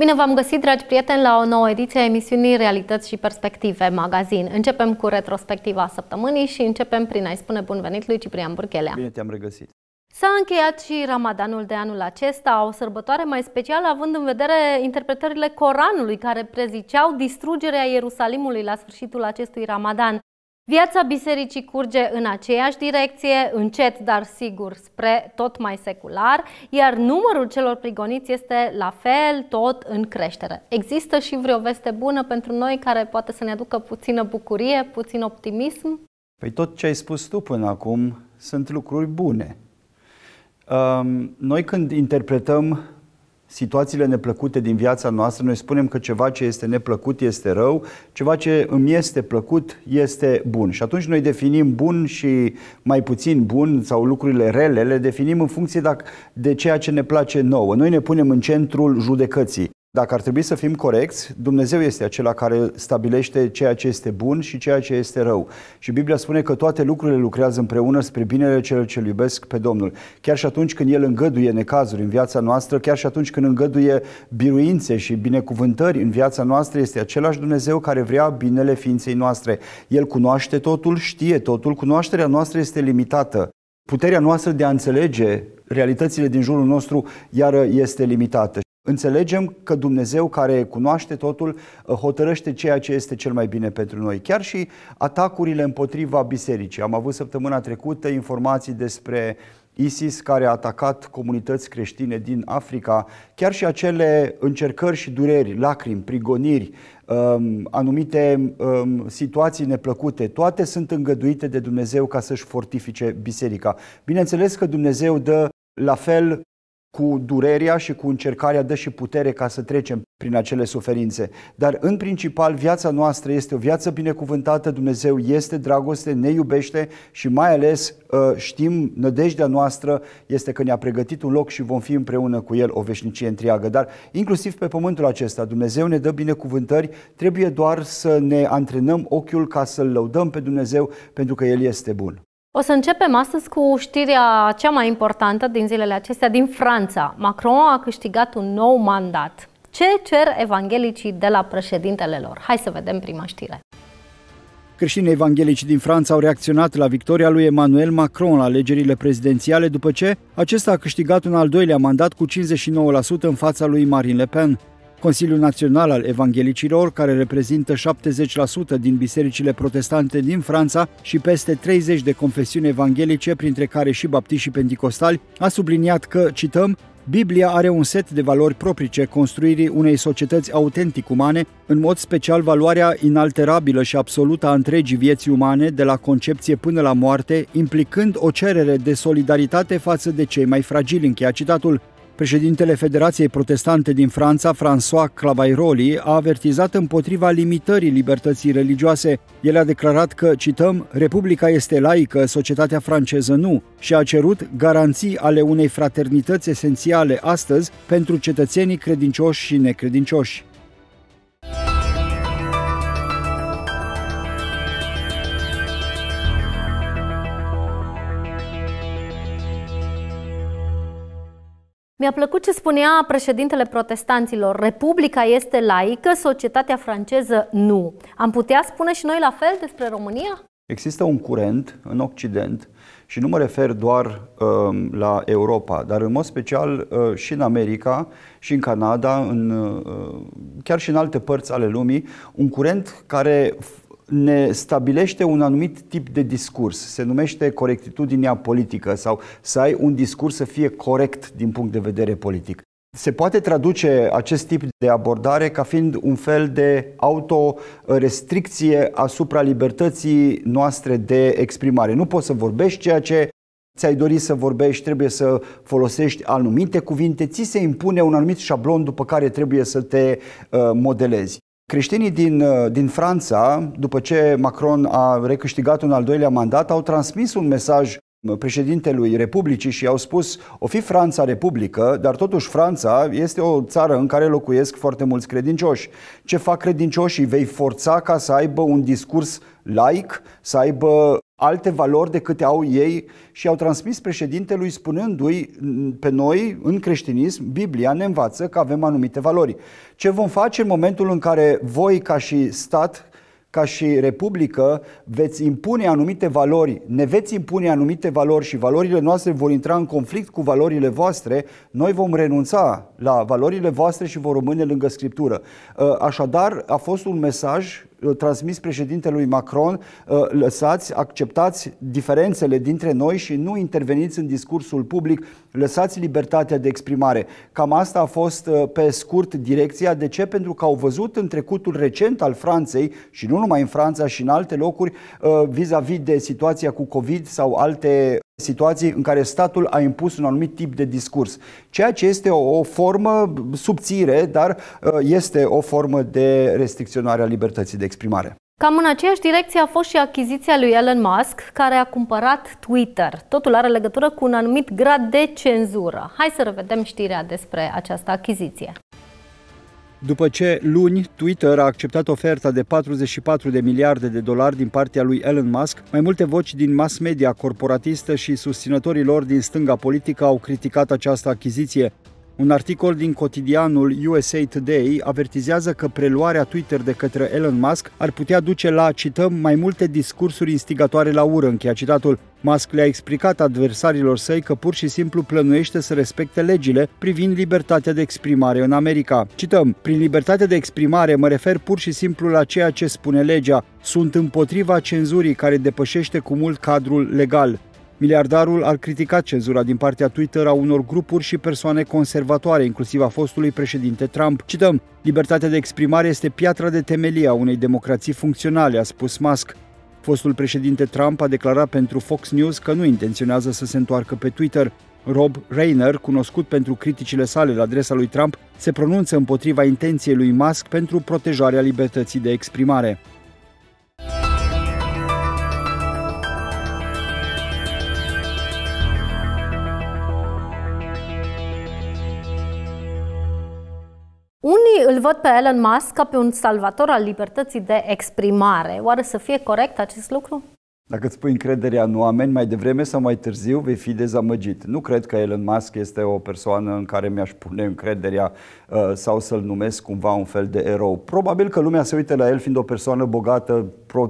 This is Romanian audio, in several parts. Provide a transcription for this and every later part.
Bine v-am găsit, dragi prieteni, la o nouă ediție a emisiunii Realități și Perspective Magazin. Începem cu retrospectiva săptămânii și începem prin a-i spune bun venit lui Ciprian Burchelea. Bine te-am regăsit! S-a încheiat și Ramadanul de anul acesta, o sărbătoare mai specială având în vedere interpretările Coranului care preziceau distrugerea Ierusalimului la sfârșitul acestui Ramadan. Viața bisericii curge în aceeași direcție, încet dar sigur spre tot mai secular, iar numărul celor prigoniți este la fel tot în creștere. Există și vreo veste bună pentru noi care poate să ne aducă puțină bucurie, puțin optimism? Păi tot ce ai spus tu până acum sunt lucruri bune. Noi când interpretăm situațiile neplăcute din viața noastră, noi spunem că ceva ce este neplăcut este rău, ceva ce îmi este plăcut este bun. Și atunci noi definim bun și mai puțin bun sau lucrurile rele, le definim în funcție de ceea ce ne place nouă. Noi ne punem în centrul judecății. Dacă ar trebui să fim corecți, Dumnezeu este acela care stabilește ceea ce este bun și ceea ce este rău. Și Biblia spune că toate lucrurile lucrează împreună spre binele celor ce iubesc pe Domnul. Chiar și atunci când El îngăduie necazuri în viața noastră, chiar și atunci când îngăduie biruințe și binecuvântări în viața noastră, este același Dumnezeu care vrea binele ființei noastre. El cunoaște totul, știe totul, cunoașterea noastră este limitată. Puterea noastră de a înțelege realitățile din jurul nostru iară este limitată. Înțelegem că Dumnezeu care cunoaște totul uh, hotărăște ceea ce este cel mai bine pentru noi. Chiar și atacurile împotriva bisericii. Am avut săptămâna trecută informații despre ISIS care a atacat comunități creștine din Africa, chiar și acele încercări și dureri, lacrimi, prigoniri, um, anumite um, situații neplăcute, toate sunt îngăduite de Dumnezeu ca să-și fortifice biserica. Bineînțeles că Dumnezeu dă la fel cu durerea și cu încercarea dă și putere ca să trecem prin acele suferințe. Dar în principal viața noastră este o viață binecuvântată, Dumnezeu este dragoste, ne iubește și mai ales uh, știm, nădejdea noastră este că ne-a pregătit un loc și vom fi împreună cu El o veșnicie întreagă. Dar inclusiv pe pământul acesta Dumnezeu ne dă binecuvântări, trebuie doar să ne antrenăm ochiul ca să-L lăudăm pe Dumnezeu pentru că El este bun. O să începem astăzi cu știrea cea mai importantă din zilele acestea din Franța. Macron a câștigat un nou mandat. Ce cer evanghelicii de la președintele lor? Hai să vedem prima știre. Creștinii evanghelici din Franța au reacționat la victoria lui Emmanuel Macron la alegerile prezidențiale după ce acesta a câștigat un al doilea mandat cu 59% în fața lui Marine Le Pen. Consiliul Național al Evanghelicilor, care reprezintă 70% din bisericile protestante din Franța și peste 30 de confesiuni evanghelice, printre care și baptiști și pentecostali, a subliniat că, cităm, Biblia are un set de valori proprice construirii unei societăți autentic umane, în mod special valoarea inalterabilă și absolută a întregii vieții umane, de la concepție până la moarte, implicând o cerere de solidaritate față de cei mai fragili, încheia citatul, Președintele Federației Protestante din Franța, François Clavairoli, a avertizat împotriva limitării libertății religioase. El a declarat că, cităm, Republica este laică, societatea franceză nu, și a cerut garanții ale unei fraternități esențiale astăzi pentru cetățenii credincioși și necredincioși. Mi-a plăcut ce spunea președintele protestanților. Republica este laică, societatea franceză nu. Am putea spune și noi la fel despre România? Există un curent în Occident și nu mă refer doar uh, la Europa, dar în mod special uh, și în America, și în Canada, în, uh, chiar și în alte părți ale lumii, un curent care ne stabilește un anumit tip de discurs. Se numește corectitudinea politică sau să ai un discurs să fie corect din punct de vedere politic. Se poate traduce acest tip de abordare ca fiind un fel de autorestricție asupra libertății noastre de exprimare. Nu poți să vorbești ceea ce ți-ai dorit să vorbești, trebuie să folosești anumite cuvinte, ți se impune un anumit șablon după care trebuie să te uh, modelezi. Creștinii din, uh, din Franța, după ce Macron a recâștigat un al doilea mandat, au transmis un mesaj președintelui Republicii și au spus o fi Franța Republică, dar totuși Franța este o țară în care locuiesc foarte mulți credincioși. Ce fac credincioșii? Vei forța ca să aibă un discurs laic, să aibă alte valori decât au ei și au transmis președintelui spunându-i pe noi, în creștinism, Biblia ne învață că avem anumite valori. Ce vom face în momentul în care voi ca și stat ca și republică veți impune anumite valori, ne veți impune anumite valori și valorile noastre vor intra în conflict cu valorile voastre, noi vom renunța la valorile voastre și vom rămâne lângă Scriptură. Ă, așadar, a fost un mesaj transmis președintelui Macron, uh, lăsați, acceptați diferențele dintre noi și nu interveniți în discursul public, lăsați libertatea de exprimare. Cam asta a fost uh, pe scurt direcția. De ce? Pentru că au văzut în trecutul recent al Franței și nu numai în Franța și în alte locuri uh, vis-a-vis de situația cu COVID sau alte situații în care statul a impus un anumit tip de discurs, ceea ce este o, o formă subțire, dar uh, este o formă de restricționare a libertății de exprimare. Cam în aceeași direcție a fost și achiziția lui Elon Musk, care a cumpărat Twitter. Totul are legătură cu un anumit grad de cenzură. Hai să revedem știrea despre această achiziție. După ce luni Twitter a acceptat oferta de 44 de miliarde de dolari din partea lui Elon Musk, mai multe voci din mass media corporatistă și susținătorii lor din stânga politică au criticat această achiziție, un articol din cotidianul USA Today avertizează că preluarea Twitter de către Elon Musk ar putea duce la, cităm, mai multe discursuri instigatoare la ură, încheia citatul. Musk le-a explicat adversarilor săi că pur și simplu plănuiește să respecte legile privind libertatea de exprimare în America. Cităm, prin libertatea de exprimare mă refer pur și simplu la ceea ce spune legea. Sunt împotriva cenzurii care depășește cu mult cadrul legal. Miliardarul ar critica cenzura din partea Twitter a unor grupuri și persoane conservatoare, inclusiv a fostului președinte Trump. Cităm, libertatea de exprimare este piatra de temelie a unei democrații funcționale, a spus Musk. Fostul președinte Trump a declarat pentru Fox News că nu intenționează să se întoarcă pe Twitter. Rob Reiner, cunoscut pentru criticile sale la adresa lui Trump, se pronunță împotriva intenției lui Musk pentru protejarea libertății de exprimare. Unii îl văd pe Elon Musk ca pe un salvator al libertății de exprimare. Oare să fie corect acest lucru? Dacă îți pui încrederea în oameni, mai devreme sau mai târziu vei fi dezamăgit. Nu cred că Elon Musk este o persoană în care mi-aș pune încrederea uh, sau să-l numesc cumva un fel de erou. Probabil că lumea se uită la el fiind o persoană bogată,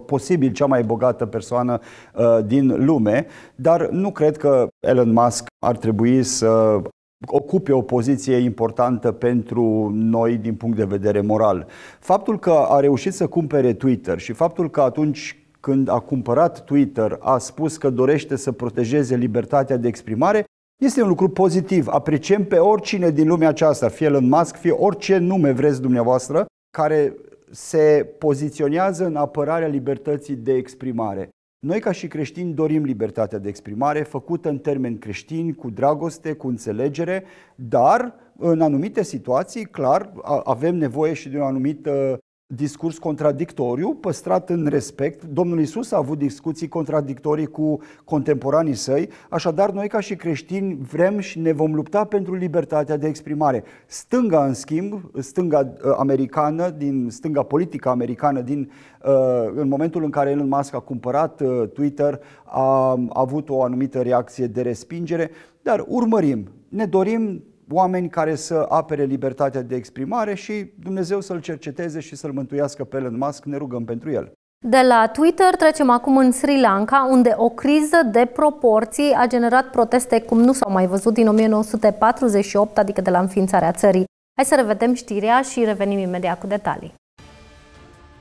posibil cea mai bogată persoană uh, din lume, dar nu cred că Elon Musk ar trebui să ocupe o poziție importantă pentru noi din punct de vedere moral. Faptul că a reușit să cumpere Twitter și faptul că atunci când a cumpărat Twitter a spus că dorește să protejeze libertatea de exprimare, este un lucru pozitiv. Apreciem pe oricine din lumea aceasta, fie Elon Musk, fie orice nume vreți dumneavoastră, care se poziționează în apărarea libertății de exprimare. Noi, ca și creștini, dorim libertatea de exprimare făcută în termeni creștini, cu dragoste, cu înțelegere, dar în anumite situații, clar, avem nevoie și de o anumită discurs contradictoriu, păstrat în respect. Domnul Isus a avut discuții contradictorii cu contemporanii săi, așadar noi ca și creștini vrem și ne vom lupta pentru libertatea de exprimare. Stânga, în schimb, stânga uh, americană, din stânga politică americană, din, uh, în momentul în care Elon Musk a cumpărat uh, Twitter, a avut o anumită reacție de respingere, dar urmărim. Ne dorim oameni care să apere libertatea de exprimare și Dumnezeu să-l cerceteze și să-l mântuiască pe Elon Musk, ne rugăm pentru el. De la Twitter trecem acum în Sri Lanka, unde o criză de proporții a generat proteste cum nu s-au mai văzut din 1948, adică de la înființarea țării. Hai să revedem știrea și revenim imediat cu detalii.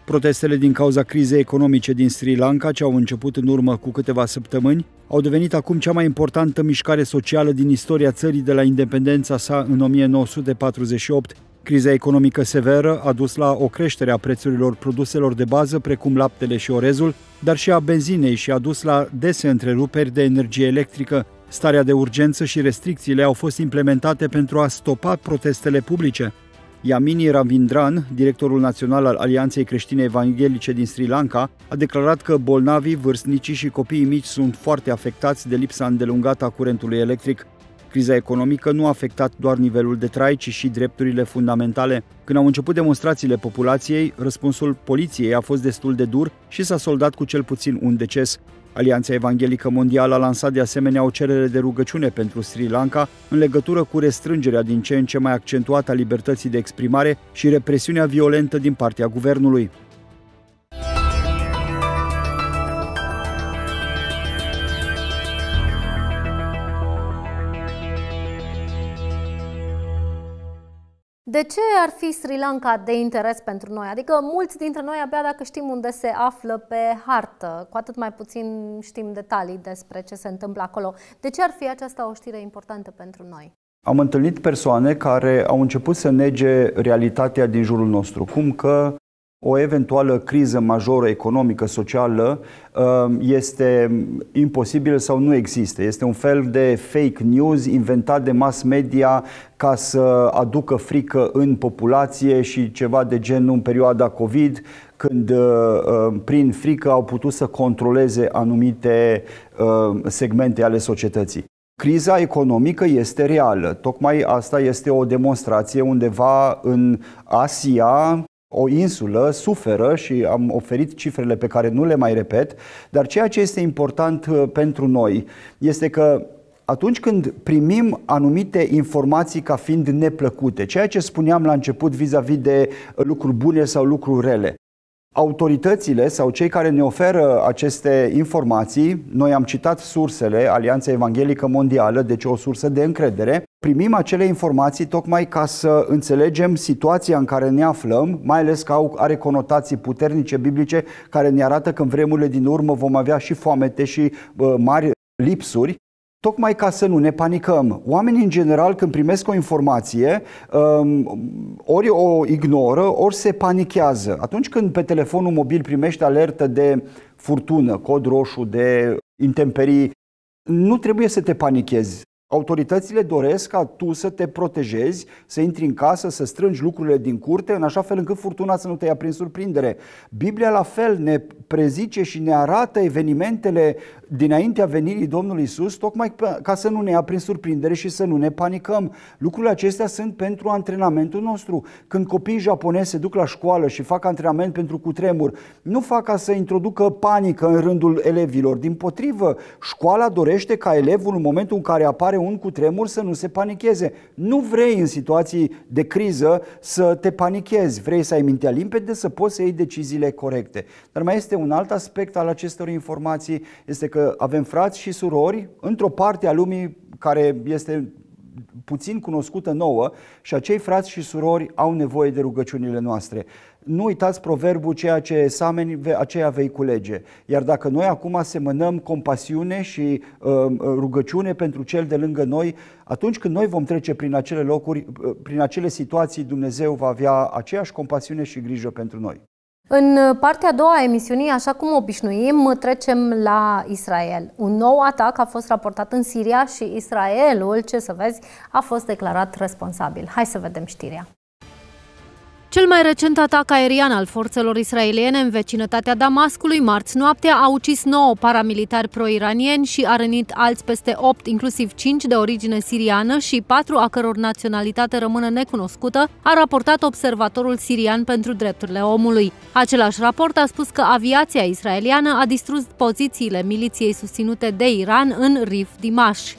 Protestele din cauza crizei economice din Sri Lanka, ce au început în urmă cu câteva săptămâni, au devenit acum cea mai importantă mișcare socială din istoria țării de la independența sa în 1948. Criza economică severă a dus la o creștere a prețurilor produselor de bază, precum laptele și orezul, dar și a benzinei și a dus la dese întreruperi de energie electrică. Starea de urgență și restricțiile au fost implementate pentru a stopa protestele publice, Yamini Ravindran, directorul național al Alianței Creștine Evanghelice din Sri Lanka, a declarat că bolnavii, vârstnicii și copiii mici sunt foarte afectați de lipsa îndelungată a curentului electric. Criza economică nu a afectat doar nivelul de trai, ci și drepturile fundamentale. Când au început demonstrațiile populației, răspunsul poliției a fost destul de dur și s-a soldat cu cel puțin un deces. Alianța Evanghelică Mondială a lansat de asemenea o cerere de rugăciune pentru Sri Lanka în legătură cu restrângerea din ce în ce mai accentuată a libertății de exprimare și represiunea violentă din partea guvernului. De ce ar fi Sri Lanka de interes pentru noi? Adică mulți dintre noi abia dacă știm unde se află pe hartă, cu atât mai puțin știm detalii despre ce se întâmplă acolo. De ce ar fi aceasta o știre importantă pentru noi? Am întâlnit persoane care au început să nege realitatea din jurul nostru, cum că o eventuală criză majoră economică, socială, um, este imposibil sau nu există. Este un fel de fake news inventat de mass media ca să aducă frică în populație și ceva de genul în perioada COVID, când uh, uh, prin frică au putut să controleze anumite uh, segmente ale societății. Criza economică este reală. Tocmai asta este o demonstrație undeva în Asia, o insulă suferă și am oferit cifrele pe care nu le mai repet, dar ceea ce este important uh, pentru noi este că atunci când primim anumite informații ca fiind neplăcute, ceea ce spuneam la început vis-a-vis de uh, lucruri bune sau lucruri rele, autoritățile sau cei care ne oferă aceste informații, noi am citat sursele, Alianța Evanghelică Mondială, deci o sursă de încredere, primim acele informații tocmai ca să înțelegem situația în care ne aflăm, mai ales că au, are conotații puternice biblice care ne arată că în vremurile din urmă vom avea și foamete și uh, mari lipsuri Tocmai ca să nu ne panicăm, oamenii în general când primesc o informație, um, ori o ignoră, ori se panichează. Atunci când pe telefonul mobil primești alertă de furtună, cod roșu, de intemperii, nu trebuie să te panichezi. Autoritățile doresc ca tu să te protejezi, să intri în casă, să strângi lucrurile din curte, în așa fel încât furtuna să nu te ia prin surprindere. Biblia la fel ne prezice și ne arată evenimentele dinaintea venirii Domnului Isus, tocmai ca să nu ne ia prin surprindere și să nu ne panicăm. Lucrurile acestea sunt pentru antrenamentul nostru. Când copiii japonezi se duc la școală și fac antrenament pentru cutremur, nu fac ca să introducă panică în rândul elevilor. Din potrivă, școala dorește ca elevul, în momentul în care apare un cutremur să nu se panicheze. Nu vrei în situații de criză să te panichezi, vrei să ai mintea limpede, să poți să iei deciziile corecte. Dar mai este un alt aspect al acestor informații, este că avem frați și surori într-o parte a lumii care este puțin cunoscută nouă și acei frați și surori au nevoie de rugăciunile noastre nu uitați proverbul ceea ce sameni, aceea vei culege. Iar dacă noi acum asemănăm compasiune și uh, rugăciune pentru cel de lângă noi, atunci când noi vom trece prin acele locuri, uh, prin acele situații, Dumnezeu va avea aceeași compasiune și grijă pentru noi. În uh, partea a doua a emisiunii, așa cum obișnuim, trecem la Israel. Un nou atac a fost raportat în Siria și Israelul, ce să vezi, a fost declarat responsabil. Hai să vedem știrea. Cel mai recent atac aerian al forțelor israeliene în vecinătatea Damascului, marți noaptea, a ucis 9 paramilitari pro-iranieni și a rănit alți peste 8, inclusiv 5 de origine siriană și 4 a căror naționalitate rămâne necunoscută, a raportat Observatorul Sirian pentru Drepturile Omului. Același raport a spus că aviația israeliană a distrus pozițiile miliției susținute de Iran în Rif Dimash.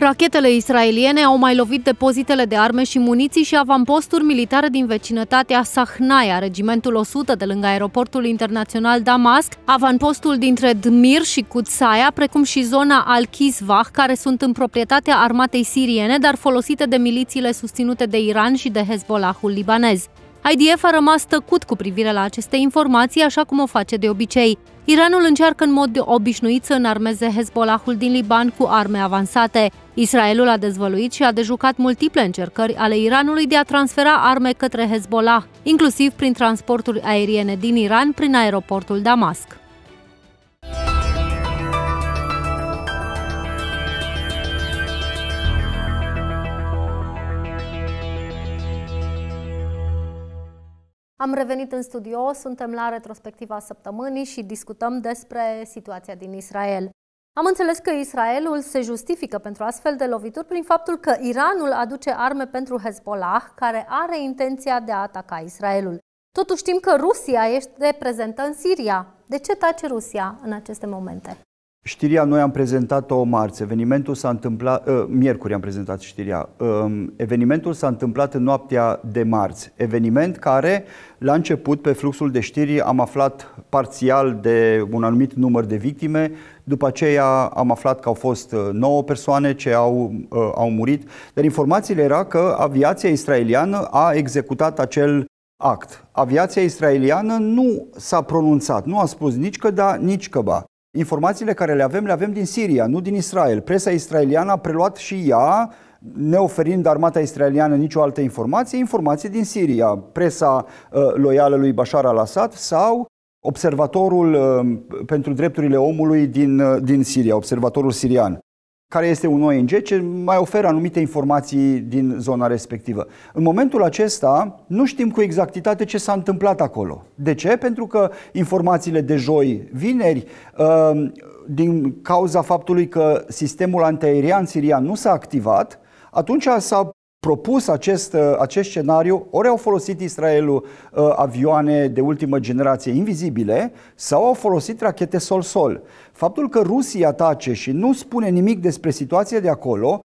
Rachetele israeliene au mai lovit depozitele de arme și muniții și avamposturi militare din vecinătatea Sahnaia, regimentul 100 de lângă aeroportul internațional Damasc, avanpostul dintre Dmir și Kutsaia, precum și zona Al-Kizvah, care sunt în proprietatea armatei siriene, dar folosite de milițiile susținute de Iran și de Hezbollahul libanez. IDF a rămas tăcut cu privire la aceste informații, așa cum o face de obicei. Iranul încearcă în mod obișnuit să înarmeze Hezbollahul din Liban cu arme avansate. Israelul a dezvăluit și a dejucat multiple încercări ale Iranului de a transfera arme către Hezbollah, inclusiv prin transporturi aeriene din Iran prin aeroportul Damasc. Am revenit în studio, suntem la retrospectiva săptămânii și discutăm despre situația din Israel. Am înțeles că Israelul se justifică pentru astfel de lovituri prin faptul că Iranul aduce arme pentru Hezbollah, care are intenția de a ataca Israelul. Totuși știm că Rusia este prezentă în Siria. De ce tace Rusia în aceste momente? Știria noi am prezentat-o marți, evenimentul s-a întâmplat, uh, miercuri am prezentat știria, uh, evenimentul s-a întâmplat în noaptea de marți, eveniment care la început pe fluxul de știri am aflat parțial de un anumit număr de victime, după aceea am aflat că au fost 9 uh, persoane ce au, uh, au murit, dar informațiile era că aviația israeliană a executat acel act. Aviația israeliană nu s-a pronunțat, nu a spus nici că da, nici că ba. Informațiile care le avem, le avem din Siria, nu din Israel. Presa israeliană a preluat și ea, neoferind armata israeliană nicio altă informație, informații din Siria. Presa uh, loială lui Bashar al-Assad sau observatorul uh, pentru drepturile omului din, uh, din Siria, observatorul sirian care este un ONG ce mai oferă anumite informații din zona respectivă. În momentul acesta nu știm cu exactitate ce s-a întâmplat acolo. De ce? Pentru că informațiile de joi, vineri, uh, din cauza faptului că sistemul antiaerian sirian nu s-a activat, atunci s-a propus acest, uh, acest scenariu, ori au folosit Israelul uh, avioane de ultimă generație invizibile, sau au folosit rachete sol-sol. Faptul că Rusia atace și nu spune nimic despre situația de acolo,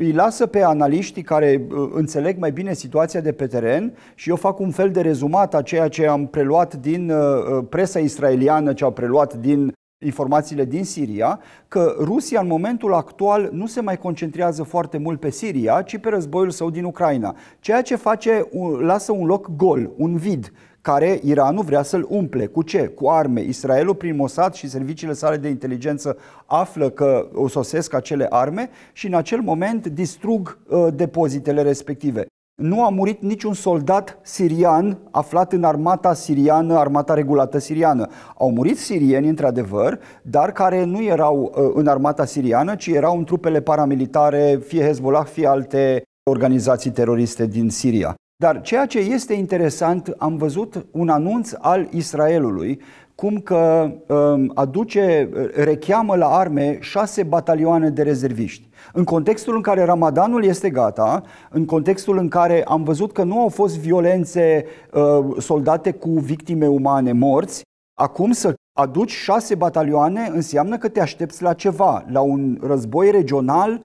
îi lasă pe analiștii care uh, înțeleg mai bine situația de pe teren și eu fac un fel de rezumat a ceea ce am preluat din uh, presa israeliană, ce au preluat din informațiile din Siria că Rusia în momentul actual nu se mai concentrează foarte mult pe Siria, ci pe războiul său din Ucraina, ceea ce face, lasă un loc gol, un vid care Iranul vrea să-l umple. Cu ce? Cu arme. Israelul, prin Mossad și serviciile sale de inteligență, află că o sosesc acele arme și în acel moment distrug uh, depozitele respective nu a murit niciun soldat sirian aflat în armata siriană, armata regulată siriană. Au murit sirieni, într-adevăr, dar care nu erau uh, în armata siriană, ci erau în trupele paramilitare, fie Hezbollah, fie alte organizații teroriste din Siria. Dar ceea ce este interesant, am văzut un anunț al Israelului cum că um, aduce, uh, recheamă la arme șase batalioane de rezerviști. În contextul în care Ramadanul este gata, în contextul în care am văzut că nu au fost violențe uh, soldate cu victime umane morți, acum să aduci șase batalioane înseamnă că te aștepți la ceva, la un război regional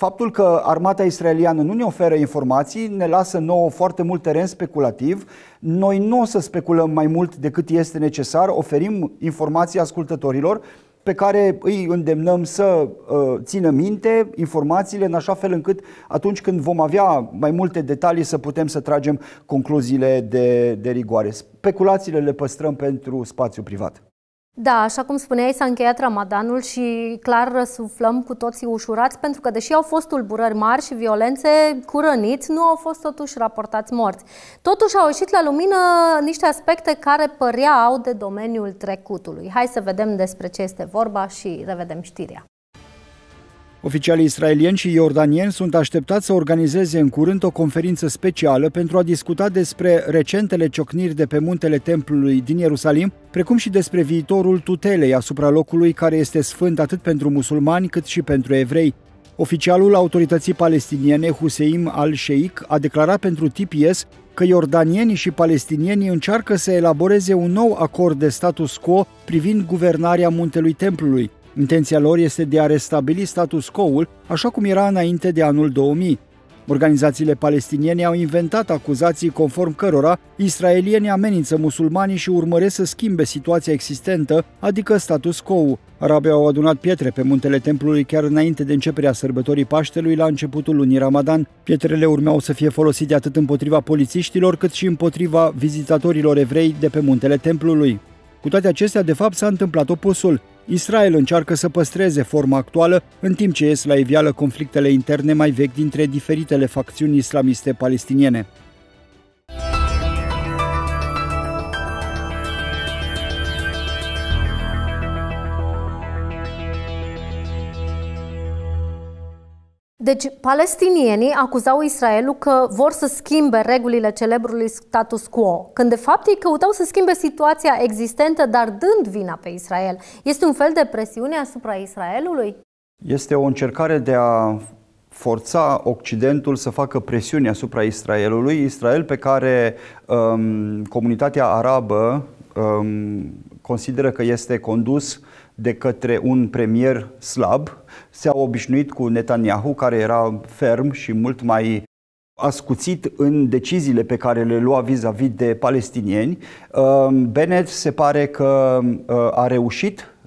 Faptul că armata israeliană nu ne oferă informații ne lasă nouă foarte mult teren speculativ. Noi nu o să speculăm mai mult decât este necesar, oferim informații ascultătorilor pe care îi îndemnăm să uh, țină minte informațiile în așa fel încât atunci când vom avea mai multe detalii să putem să tragem concluziile de, de rigoare. Speculațiile le păstrăm pentru spațiu privat. Da, așa cum spuneai, s-a încheiat Ramadanul și clar răsuflăm cu toții ușurați, pentru că deși au fost tulburări mari și violențe cu răniți, nu au fost totuși raportați morți. Totuși au ieșit la lumină niște aspecte care păreau de domeniul trecutului. Hai să vedem despre ce este vorba și revedem știrea. Oficialii israelieni și iordanieni sunt așteptați să organizeze în curând o conferință specială pentru a discuta despre recentele ciocniri de pe muntele templului din Ierusalim, precum și despre viitorul tutelei asupra locului care este sfânt atât pentru musulmani cât și pentru evrei. Oficialul autorității palestiniene Hussein al-Sheikh a declarat pentru TPS că iordanienii și palestinienii încearcă să elaboreze un nou acord de status quo privind guvernarea muntelui templului. Intenția lor este de a restabili status quo-ul așa cum era înainte de anul 2000. Organizațiile palestiniene au inventat acuzații conform cărora Israelienii amenință musulmanii și urmăresc să schimbe situația existentă, adică status quo. Arabii au adunat pietre pe muntele templului chiar înainte de începerea sărbătorii Paștelui la începutul lunii Ramadan. Pietrele urmeau să fie folosite atât împotriva polițiștilor cât și împotriva vizitatorilor evrei de pe muntele templului. Cu toate acestea, de fapt, s-a întâmplat opusul. Israel încearcă să păstreze forma actuală, în timp ce ies la iveală conflictele interne mai vechi dintre diferitele facțiuni islamiste palestiniene. Deci, palestinienii acuzau Israelul că vor să schimbe regulile celebrului status quo, când de fapt ei căutau să schimbe situația existentă, dar dând vina pe Israel. Este un fel de presiune asupra Israelului? Este o încercare de a forța Occidentul să facă presiune asupra Israelului, Israel pe care um, comunitatea arabă um, consideră că este condus de către un premier slab. Se-au obișnuit cu Netanyahu, care era ferm și mult mai ascuțit în deciziile pe care le lua vis-a-vis de palestinieni. Ehm, Bennett se pare că ehm, a reușit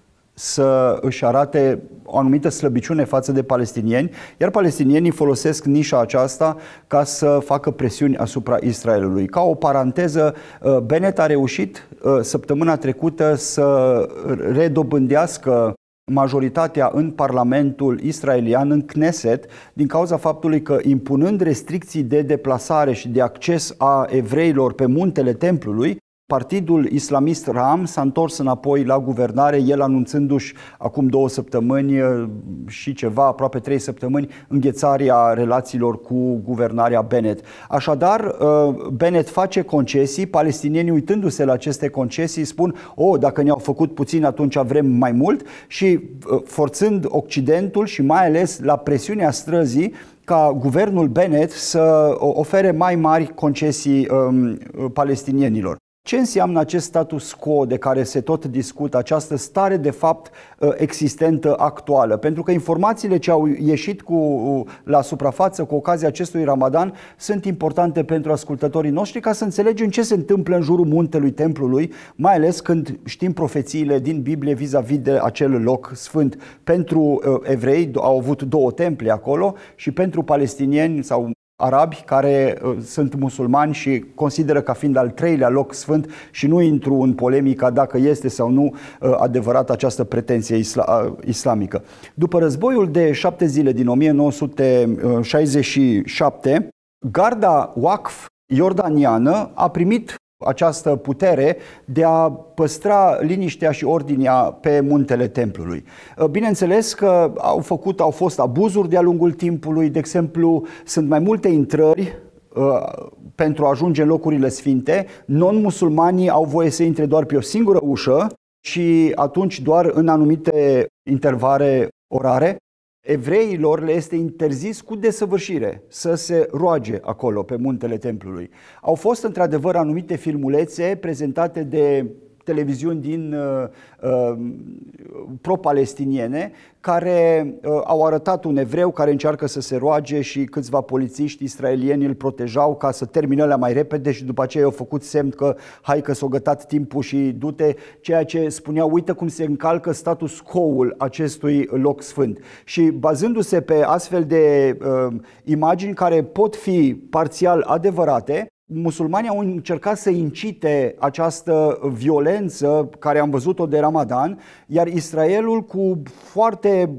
să își arate o anumită slăbiciune față de palestinieni, iar palestinienii folosesc nișa aceasta ca să facă presiuni asupra Israelului. Ca o paranteză, uh, Bennett a reușit uh, săptămâna trecută să redobândească majoritatea în Parlamentul israelian, în Knesset, din cauza faptului că impunând restricții de deplasare și de acces a evreilor pe muntele templului, Partidul islamist Ram s-a întors înapoi la guvernare, el anunțându-și acum două săptămâni uh, și ceva, aproape trei săptămâni, înghețarea relațiilor cu guvernarea Bennett. Așadar, uh, Bennett face concesii, palestinienii uitându-se la aceste concesii spun, o, oh, dacă ne-au făcut puțin, atunci vrem mai mult și uh, forțând Occidentul și mai ales la presiunea străzii, ca guvernul Bennett să ofere mai mari concesii um, palestinienilor. Ce înseamnă acest status quo de care se tot discută, această stare de fapt uh, existentă actuală? Pentru că informațiile ce au ieșit cu, uh, la suprafață cu ocazia acestui Ramadan sunt importante pentru ascultătorii noștri ca să înțelegem ce se întâmplă în jurul muntelui templului, mai ales când știm profețiile din Biblie vis-a-vis de acel loc sfânt. Pentru uh, evrei au avut două temple acolo și pentru palestinieni sau arabi care uh, sunt musulmani și consideră ca fiind al treilea loc sfânt și nu intru în polemica dacă este sau nu uh, adevărat această pretenție isla- uh, islamică. După războiul de șapte zile din 1967, garda wakf iordaniană a primit această putere de a păstra liniștea și ordinea pe muntele templului. Uh, bineînțeles că au făcut, au fost abuzuri de-a lungul timpului, de exemplu, sunt mai multe intrări uh, pentru a ajunge în locurile sfinte, non-musulmanii au voie să intre doar pe o singură ușă și atunci doar în anumite intervare orare evreilor le este interzis cu desăvârșire să se roage acolo, pe muntele templului. Au fost într-adevăr anumite filmulețe prezentate de televiziuni din uh, uh, pro-palestiniene care uh, au arătat un evreu care încearcă să se roage și câțiva polițiști israelieni îl protejau ca să termină la mai repede și după aceea au făcut semn că hai că s-a gătat timpul și dute ceea ce spunea uite cum se încalcă status quo-ul acestui loc sfânt. Și bazându-se pe astfel de uh, imagini care pot fi parțial adevărate, musulmanii au încercat să incite această violență care am văzut-o de Ramadan, iar Israelul cu foarte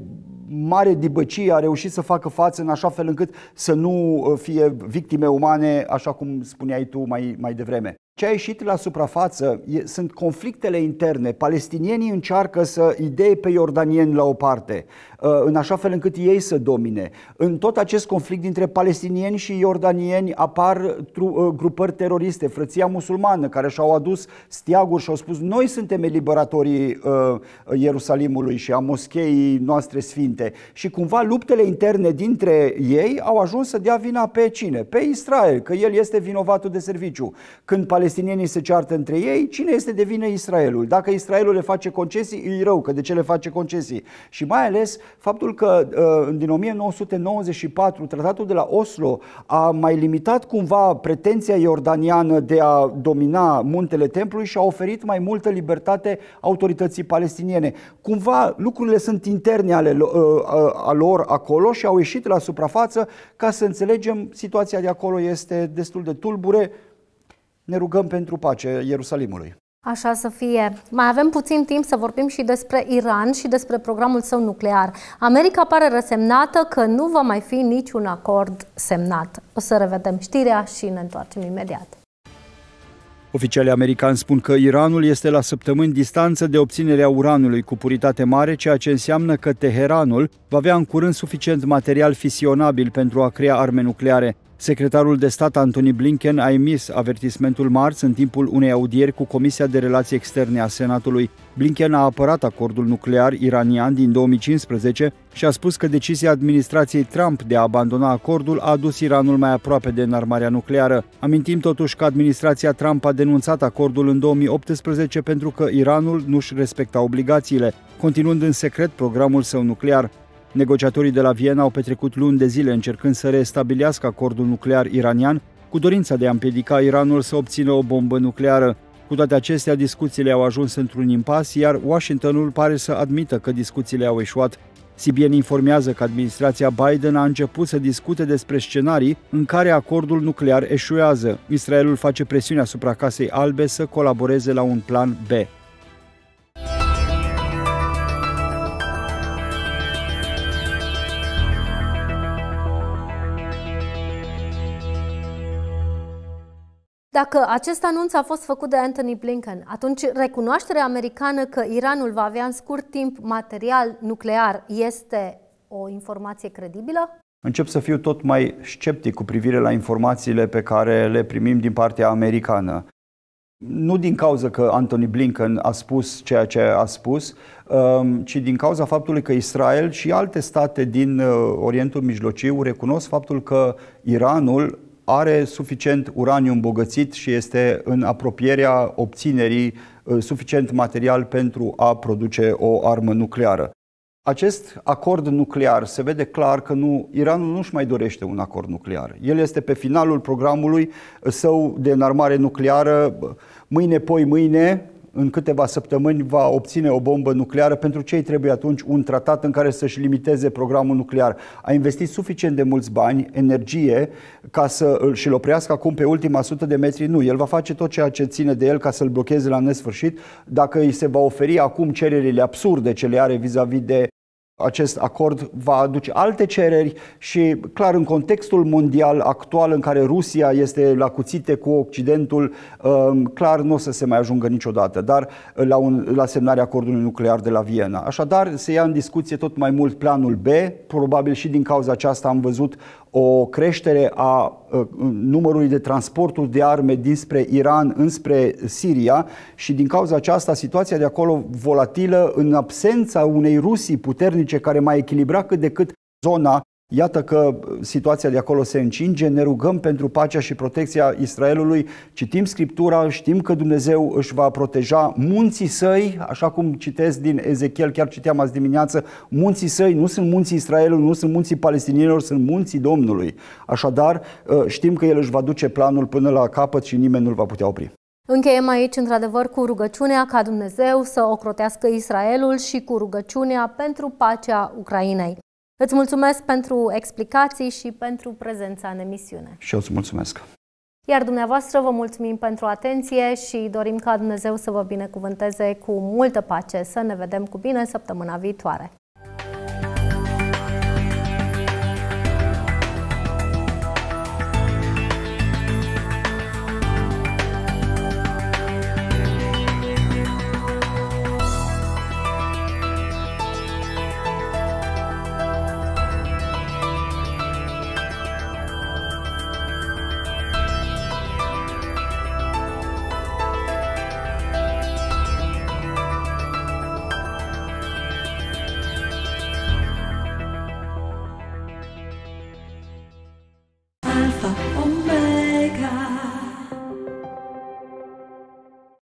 mare dibăcie a reușit să facă față în așa fel încât să nu uh, fie victime umane, așa cum spuneai tu mai, mai devreme. Ce a ieșit la suprafață e, sunt conflictele interne. Palestinienii încearcă să idee pe iordanieni la o parte, ă, în așa fel încât ei să domine. În tot acest conflict dintre palestinieni și iordanieni apar tru- ă, grupări teroriste, frăția musulmană, care și-au adus steaguri și au spus noi suntem eliberatorii uh, Ierusalimului și a moscheii noastre sfinte. Și cumva luptele interne dintre ei au ajuns să dea vina pe cine? Pe Israel, că el este vinovatul de serviciu. Când palestinienii se ceartă între ei, cine este de vină Israelul. Dacă Israelul le face concesii, e rău, că de ce le face concesii? Și mai ales faptul că uh, din 1994 tratatul de la Oslo a mai limitat cumva pretenția iordaniană de a domina muntele templului și a oferit mai multă libertate autorității palestiniene. Cumva lucrurile sunt interne ale uh, uh, a lor acolo și au ieșit la suprafață ca să înțelegem situația de acolo este destul de tulbure, ne rugăm pentru pace Ierusalimului. Așa să fie. Mai avem puțin timp să vorbim și despre Iran și despre programul său nuclear. America pare resemnată că nu va mai fi niciun acord semnat. O să revedem știrea și ne întoarcem imediat. Oficialii americani spun că Iranul este la săptămâni distanță de obținerea uranului cu puritate mare, ceea ce înseamnă că Teheranul va avea în curând suficient material fisionabil pentru a crea arme nucleare. Secretarul de stat Antony Blinken a emis avertismentul marți în timpul unei audieri cu Comisia de Relații Externe a Senatului. Blinken a apărat acordul nuclear iranian din 2015 și a spus că decizia administrației Trump de a abandona acordul a adus Iranul mai aproape de înarmarea nucleară. Amintim totuși că administrația Trump a denunțat acordul în 2018 pentru că Iranul nu-și respecta obligațiile, continuând în secret programul său nuclear. Negociatorii de la Viena au petrecut luni de zile încercând să restabilească acordul nuclear iranian, cu dorința de a împiedica Iranul să obțină o bombă nucleară. Cu toate acestea, discuțiile au ajuns într-un impas, iar Washingtonul pare să admită că discuțiile au eșuat. CBN informează că administrația Biden a început să discute despre scenarii în care acordul nuclear eșuează. Israelul face presiune asupra Casei Albe să colaboreze la un plan B. Dacă acest anunț a fost făcut de Anthony Blinken, atunci recunoașterea americană că Iranul va avea în scurt timp material nuclear este o informație credibilă? Încep să fiu tot mai sceptic cu privire la informațiile pe care le primim din partea americană. Nu din cauza că Anthony Blinken a spus ceea ce a spus, um, ci din cauza faptului că Israel și alte state din uh, Orientul Mijlociu recunosc faptul că Iranul are suficient uraniu îmbogățit și este în apropierea obținerii uh, suficient material pentru a produce o armă nucleară. Acest acord nuclear se vede clar că nu, Iranul nu-și mai dorește un acord nuclear. El este pe finalul programului său de înarmare nucleară uh, mâine, poi mâine, în câteva săptămâni va obține o bombă nucleară, pentru ce îi trebuie atunci un tratat în care să-și limiteze programul nuclear? A investit suficient de mulți bani, energie, ca să și-l oprească acum pe ultima sută de metri? Nu, el va face tot ceea ce ține de el ca să-l blocheze la nesfârșit, dacă îi se va oferi acum cererile absurde ce le are vis-a-vis de acest acord va aduce alte cereri și, clar, în contextul mondial actual în care Rusia este la cuțite cu Occidentul, um, clar nu o să se mai ajungă niciodată, dar uh, la, un, la semnarea acordului nuclear de la Viena. Așadar, se ia în discuție tot mai mult planul B, probabil și din cauza aceasta am văzut o creștere a ă, numărului de transporturi de arme dinspre Iran înspre Siria și din cauza aceasta situația de acolo volatilă în absența unei Rusii puternice care mai echilibra cât de cât zona Iată că situația de acolo se încinge, ne rugăm pentru pacea și protecția Israelului, citim Scriptura, știm că Dumnezeu își va proteja munții săi, așa cum citesc din Ezechiel, chiar citeam azi dimineață, munții săi nu sunt munții Israelului, nu sunt munții palestinienilor, sunt munții Domnului. Așadar, ă, știm că El își va duce planul până la capăt și nimeni nu-l va putea opri. Încheiem aici, într-adevăr, cu rugăciunea ca Dumnezeu să ocrotească Israelul și cu rugăciunea pentru pacea Ucrainei. Îți mulțumesc pentru explicații și pentru prezența în emisiune. Și eu îți mulțumesc. Iar dumneavoastră vă mulțumim pentru atenție și dorim ca Dumnezeu să vă binecuvânteze cu multă pace. Să ne vedem cu bine săptămâna viitoare.